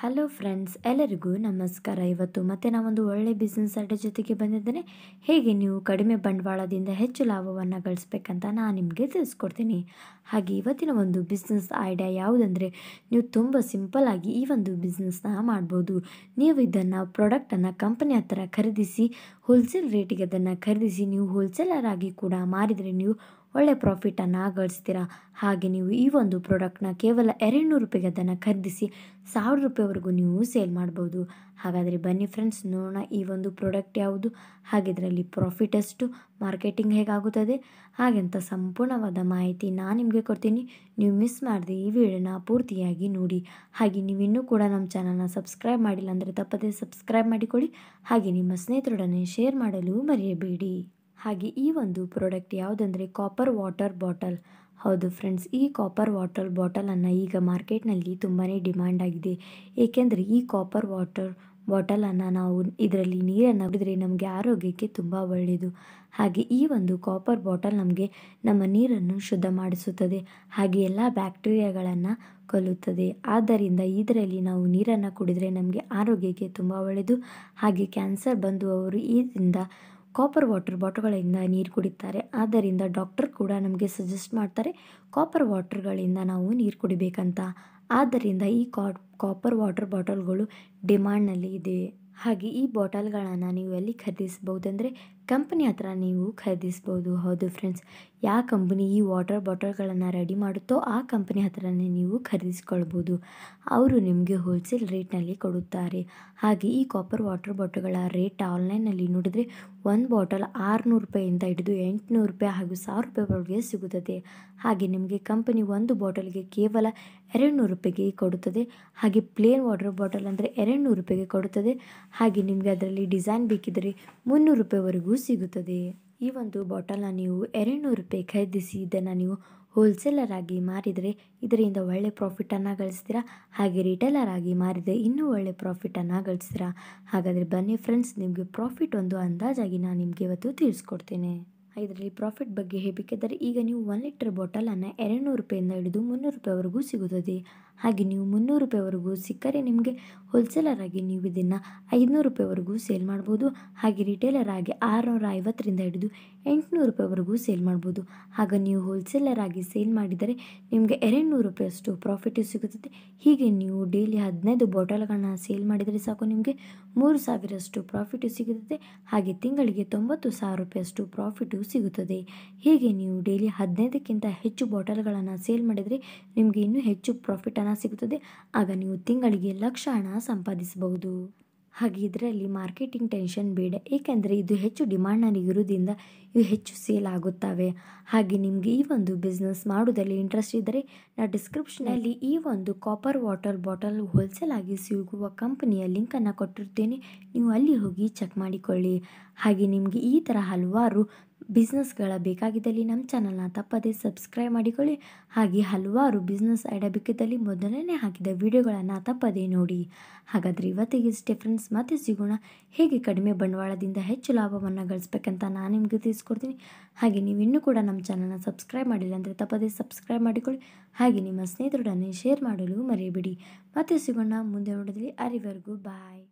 hello friends ಎಲ್ಲರಿಗೂ ನಮಸ್ಕಾರ ಇವತ್ತು ಮತ್ತೆ ನಾವೊಂದು ಒಳ್ಳೆ ಬಿಸ್ನೆಸ್ ಅಡ್ಡ ಜೊತೆಗೆ ಬಂದಿದ್ದೇನೆ ಹೇಗೆ ನೀವು ಕಡಿಮೆ ಬಂಡವಾಳದಿಂದ ಹೆಚ್ಚು ಲಾಭವನ್ನು ಗಳಿಸ್ಬೇಕಂತ ನಾನು ನಿಮಗೆ ತಿಳಿಸ್ಕೊಡ್ತೀನಿ ಹಾಗೆ ಇವತ್ತಿನ ಒಂದು ಬಿಸ್ನೆಸ್ ಐಡಿಯಾ ಯಾವುದಂದರೆ ನೀವು ತುಂಬ ಸಿಂಪಲ್ಲಾಗಿ ಈ ಒಂದು ಬಿಸ್ನೆಸ್ನ ಮಾಡ್ಬೋದು ನೀವು ಇದನ್ನು ಪ್ರಾಡಕ್ಟನ್ನು ಕಂಪನಿ ಹತ್ತಿರ ಖರೀದಿಸಿ ಹೋಲ್ಸೇಲ್ ರೇಟಿಗೆ ಅದನ್ನು ಖರೀದಿಸಿ ನೀವು ಹೋಲ್ಸೇಲರ್ ಆಗಿ ಕೂಡ ಮಾರಿದರೆ ನೀವು ಒಳ್ಳೆಯ ಪ್ರಾಫಿಟನ್ನು ಗಳಿಸ್ತೀರಾ ಹಾಗೆ ನೀವು ಈ ಒಂದು ಪ್ರಾಡಕ್ಟ್ನ ಕೇವಲ ಎರಡು ನೂರು ರೂಪಾಯಿಗೆ ಅದನ್ನು ಖರೀದಿಸಿ ಸಾವಿರ ರೂಪಾಯಿವರೆಗೂ ನೀವು ಸೇಲ್ ಮಾಡ್ಬೋದು ಹಾಗಾದರೆ ಬನ್ನಿ ಫ್ರೆಂಡ್ಸ್ ನೋಡೋಣ ಈ ಒಂದು ಪ್ರಾಡಕ್ಟ್ ಯಾವುದು ಹಾಗೆ ಇದರಲ್ಲಿ ಪ್ರಾಫಿಟ್ ಎಷ್ಟು ಮಾರ್ಕೆಟಿಂಗ್ ಹೇಗಾಗುತ್ತದೆ ಹಾಗೆಂತ ಸಂಪೂರ್ಣವಾದ ಮಾಹಿತಿ ನಾನು ನಿಮಗೆ ಕೊಡ್ತೀನಿ ನೀವು ಮಿಸ್ ಮಾಡಿದೆ ಈ ವಿಡಿಯೋನ ಪೂರ್ತಿಯಾಗಿ ನೋಡಿ ಹಾಗೆ ನೀವು ಇನ್ನೂ ಕೂಡ ನಮ್ಮ ಚಾನಲ್ನ ಸಬ್ಸ್ಕ್ರೈಬ್ ಮಾಡಿಲ್ಲ ಅಂದರೆ ತಪ್ಪದೇ ಸಬ್ಸ್ಕ್ರೈಬ್ ಮಾಡಿಕೊಳ್ಳಿ ಹಾಗೆ ನಿಮ್ಮ ಸ್ನೇಹಿತರೊಡನೆ ಶೇರ್ ಮಾಡಲು ಮರೆಯಬೇಡಿ ಹಾಗೆ ಈ ಒಂದು ಪ್ರಾಡಕ್ಟ್ ಯಾವುದಂದರೆ ಕಾಪರ್ ವಾಟರ್ ಬಾಟಲ್ ಹೌದು ಫ್ರೆಂಡ್ಸ್ ಈ ಕಾಪರ್ ವಾಟರ್ ಬಾಟಲನ್ನು ಈಗ ಮಾರ್ಕೆಟ್ನಲ್ಲಿ ತುಂಬಾ ಡಿಮ್ಯಾಂಡ್ ಆಗಿದೆ ಏಕೆಂದರೆ ಈ ಕಾಪರ್ ವಾಟರ್ ಬಾಟಲನ್ನು ನಾವು ಇದರಲ್ಲಿ ನೀರನ್ನು ಕುಡಿದರೆ ನಮಗೆ ಆರೋಗ್ಯಕ್ಕೆ ತುಂಬ ಒಳ್ಳೆಯದು ಹಾಗೆ ಈ ಒಂದು ಕಾಪರ್ ಬಾಟಲ್ ನಮಗೆ ನಮ್ಮ ನೀರನ್ನು ಶುದ್ಧ ಮಾಡಿಸುತ್ತದೆ ಹಾಗೆ ಎಲ್ಲ ಬ್ಯಾಕ್ಟೀರಿಯಾಗಳನ್ನು ಕೊಲ್ಲುತ್ತದೆ ಆದ್ದರಿಂದ ಇದರಲ್ಲಿ ನಾವು ನೀರನ್ನು ಕುಡಿದರೆ ನಮಗೆ ಆರೋಗ್ಯಕ್ಕೆ ತುಂಬ ಒಳ್ಳೆಯದು ಹಾಗೆ ಕ್ಯಾನ್ಸರ್ ಬಂದುವವರು ಇದರಿಂದ ಕಾಪರ್ ವಾಟರ್ ಬಾಟಲ್ಗಳಿಂದ ನೀರು ಕುಡಿತಾರೆ ಆದ್ದರಿಂದ ಡಾಕ್ಟರ್ ಕೂಡ ನಮಗೆ ಸಜೆಸ್ಟ್ ಮಾಡ್ತಾರೆ ಕಾಪರ್ ವಾಟರ್ಗಳಿಂದ ನಾವು ನೀರು ಕುಡಿಬೇಕಂತ ಆದ್ದರಿಂದ ಈ ಕಾಪರ್ ವಾಟರ್ ಬಾಟಲ್ಗಳು ಡಿಮ್ಯಾಂಡ್ನಲ್ಲಿ ಇದೆ ಹಾಗೆ ಈ ಬಾಟಲ್ಗಳನ್ನು ನೀವು ಎಲ್ಲಿ ಅಂದರೆ ಕಂಪನಿ ಹತ್ರ ನೀವು ಖರೀದಿಸ್ಬೋದು ಹೌದು ಫ್ರೆಂಡ್ಸ್ ಯಾವ ಕಂಪನಿ ಈ ವಾಟರ್ ಬಾಟಲ್ಗಳನ್ನು ರೆಡಿ ಮಾಡುತ್ತೋ ಆ ಕಂಪನಿ ಹತ್ರನೇ ನೀವು ಖರೀದಿಸಿಕೊಳ್ಬೋದು ಅವರು ನಿಮಗೆ ಹೋಲ್ಸೇಲ್ ರೇಟ್ನಲ್ಲಿ ಕೊಡುತ್ತಾರೆ ಹಾಗೆ ಈ ಕಾಪರ್ ವಾಟರ್ ಬಾಟಲ್ಗಳ ರೇಟ್ ಆನ್ಲೈನಲ್ಲಿ ನೋಡಿದರೆ ಒಂದು ಬಾಟಲ್ ಆರುನೂರು ರೂಪಾಯಿಂದ ಹಿಡಿದು ಎಂಟುನೂರು ರೂಪಾಯಿ ಹಾಗೂ ಸಾವಿರ ರೂಪಾಯಿವರೆಗೆ ಸಿಗುತ್ತದೆ ಹಾಗೆ ನಿಮಗೆ ಕಂಪನಿ ಒಂದು ಬಾಟಲ್ಗೆ ಕೇವಲ ಎರಡು ನೂರು ರೂಪಾಯಿಗೆ ಕೊಡುತ್ತದೆ ಹಾಗೆ ಪ್ಲೇನ್ ವಾಟರ್ ಬಾಟಲ್ ಅಂದರೆ ಎರಡು ನೂರು ರೂಪಾಯಿಗೆ ಕೊಡುತ್ತದೆ ಹಾಗೆ ನಿಮಗೆ ಅದರಲ್ಲಿ ಡಿಸೈನ್ ಬೇಕಿದ್ದರೆ ಮುನ್ನೂರು ರೂಪಾಯಿವರೆಗೂ ಸಿಗುತ್ತದೆ ಈ ಒಂದು ಬಾಟಲ್ನ ನೀವು ಎರಡುನೂರು ರೂಪಾಯಿ ಖರೀದಿಸಿ ಇದನ್ನು ನೀವು ಹೋಲ್ಸೇಲರ್ ಆಗಿ ಮಾರಿದರೆ ಇದರಿಂದ ಒಳ್ಳೆ ಪ್ರಾಫಿಟನ್ನು ಗಳಿಸ್ತೀರಾ ಹಾಗೆ ರಿಟೇಲರ್ ಆಗಿ ಮಾರಿದರೆ ಇನ್ನೂ ಒಳ್ಳೆ ಪ್ರಾಫಿಟನ್ನು ಗಳಿಸ್ತೀರಾ ಹಾಗಾದರೆ ಬನ್ನಿ ಫ್ರೆಂಡ್ಸ್ ನಿಮಗೆ ಪ್ರಾಫಿಟ್ ಒಂದು ಅಂದಾಜಾಗಿ ನಾನು ನಿಮಗೆ ಇವತ್ತು ತಿಳಿಸ್ಕೊಡ್ತೇನೆ ಇದರಲ್ಲಿ ಪ್ರಾಫಿಟ್ ಬಗ್ಗೆ ಹೇಳಬೇಕಿದ್ದರೆ ಈಗ ನೀವು ಒನ್ ಲೀಟರ್ ಬಾಟಲನ್ನು ಎರಡು ನೂರು ರೂಪಾಯಿಂದ ಹಿಡಿದು ಮುನ್ನೂರು ರೂಪಾಯಿವರೆಗೂ ಸಿಗುತ್ತದೆ ಹಾಗೆ ನೀವು ಮುನ್ನೂರು ರೂಪಾಯಿವರೆಗೂ ಸಿಕ್ಕರೆ ನಿಮಗೆ ಹೋಲ್ಸೇಲರ್ ಆಗಿ ನೀವು ಇದನ್ನು ಐದುನೂರು ರೂಪಾಯಿವರೆಗೂ ಸೇಲ್ ಮಾಡ್ಬೋದು ಹಾಗೆ ರಿಟೇಲರ್ ಆಗಿ ಆರುನೂರ ಐವತ್ತರಿಂದ ಹಿಡಿದು ಎಂಟುನೂರು ರೂಪಾಯಿವರೆಗೂ ಸೇಲ್ ಮಾಡ್ಬೋದು ಆಗ ನೀವು ಹೋಲ್ಸೇಲರ್ ಆಗಿ ಸೇಲ್ ಮಾಡಿದರೆ ನಿಮಗೆ ಎರಡು ನೂರು ರೂಪಾಯಿಯಷ್ಟು ಪ್ರಾಫಿಟ್ ಸಿಗುತ್ತದೆ ಹೀಗೆ ನೀವು ಡೈಲಿ ಹದಿನೈದು ಬಾಟಲ್ಗಳನ್ನ ಸೇಲ್ ಮಾಡಿದರೆ ಸಾಕು ನಿಮಗೆ ಮೂರು ಸಾವಿರಷ್ಟು ಪ್ರಾಫಿಟ್ ಸಿಗುತ್ತದೆ ಹಾಗೆ ತಿಂಗಳಿಗೆ ತೊಂಬತ್ತು ಸಾವಿರ ರೂಪಾಯಿಯಷ್ಟು ಪ್ರಾಫಿಟು ಸಿಗುತ್ತದೆ ಹೀಗೆ ನೀವು ಡೈಲಿ ಹದಿನೈದಕ್ಕಿಂತ ಹೆಚ್ಚು ಬಾಟಲ್ಗಳನ್ನು ಸೇಲ್ ಮಾಡಿದರೆ ನಿಮಗೆ ಇನ್ನೂ ಹೆಚ್ಚು ಪ್ರಾಫಿಟ್ ಹಣ ಸಿಗುತ್ತದೆ ಆಗ ನೀವು ತಿಂಗಳಿಗೆ ಲಕ್ಷ ಹಣ ಸಂಪಾದಿಸಬಹುದು ಹಾಗೆ ಇದರಲ್ಲಿ ಮಾರ್ಕೆಟಿಂಗ್ ಟೆನ್ಷನ್ ಬೇಡ ಏಕೆಂದರೆ ಇದು ಹೆಚ್ಚು ಡಿಮ್ಯಾಂಡ್ನಲ್ಲಿ ಇರುವುದರಿಂದ ಇವು ಹೆಚ್ಚು ಸೇಲ್ ಆಗುತ್ತವೆ ಹಾಗೆ ನಿಮಗೆ ಈ ಒಂದು ಬಿಸ್ನೆಸ್ ಮಾಡುವುದರಲ್ಲಿ ಇಂಟ್ರೆಸ್ಟ್ ಇದ್ದರೆ ನಾ ಡಿಸ್ಕ್ರಿಪ್ಷನಲ್ಲಿ ಈ ಒಂದು ಕಾಪರ್ ವಾಟರ್ ಬಾಟಲ್ ಹೋಲ್ಸೇಲ್ ಆಗಿ ಸಿಗುವ ಕಂಪನಿಯ ಲಿಂಕನ್ನು ಕೊಟ್ಟಿರ್ತೇನೆ ನೀವು ಅಲ್ಲಿ ಹೋಗಿ ಚೆಕ್ ಮಾಡಿಕೊಳ್ಳಿ ಹಾಗೆ ನಿಮಗೆ ಈ ಥರ ಹಲವಾರು ಬಿಸ್ನೆಸ್ಗಳ ಬೇಕಾಗಿದ್ದಲ್ಲಿ ನಮ್ಮ ಚಾನಲ್ನ ತಪ್ಪದೇ ಸಬ್ಸ್ಕ್ರೈಬ್ ಮಾಡಿಕೊಳ್ಳಿ ಹಾಗೆ ಹಲವಾರು ಬಿಸ್ನೆಸ್ ಐಡಿಯಾ ಮೊದಲನೇ ಹಾಕಿದ ವಿಡಿಯೋಗಳನ್ನು ತಪ್ಪದೇ ನೋಡಿ ಹಾಗಾದರೆ ಇವತ್ತಿಗೆ ಇಷ್ಟೇ ಫ್ರೆಂಡ್ಸ್ ಮತ್ತೆ ಸಿಗೋಣ ಹೇಗೆ ಕಡಿಮೆ ಬಂಡವಾಳದಿಂದ ಹೆಚ್ಚು ಲಾಭವನ್ನು ಗಳಿಸ್ಬೇಕಂತ ನಾನು ನಿಮಗೆ ತಿಳಿಸ್ಕೊಡ್ತೀನಿ ಹಾಗೆ ನೀವು ಇನ್ನೂ ಕೂಡ ನಮ್ಮ ಚಾನಲ್ನ ಸಬ್ಸ್ಕ್ರೈಬ್ ಮಾಡಿಲ್ಲ ಅಂದರೆ ತಪ್ಪದೇ ಸಬ್ಸ್ಕ್ರೈಬ್ ಮಾಡಿಕೊಳ್ಳಿ ಹಾಗೆ ನಿಮ್ಮ ಸ್ನೇಹಿತರೊಡನೆ ಶೇರ್ ಮಾಡಲು ಮರೆಯಬೇಡಿ ಮತ್ತೆ ಸಿಗೋಣ ಮುಂದೆ ನೋಡೋದ್ರಲ್ಲಿ ಅರಿವರೆಗೂ ಬಾಯ್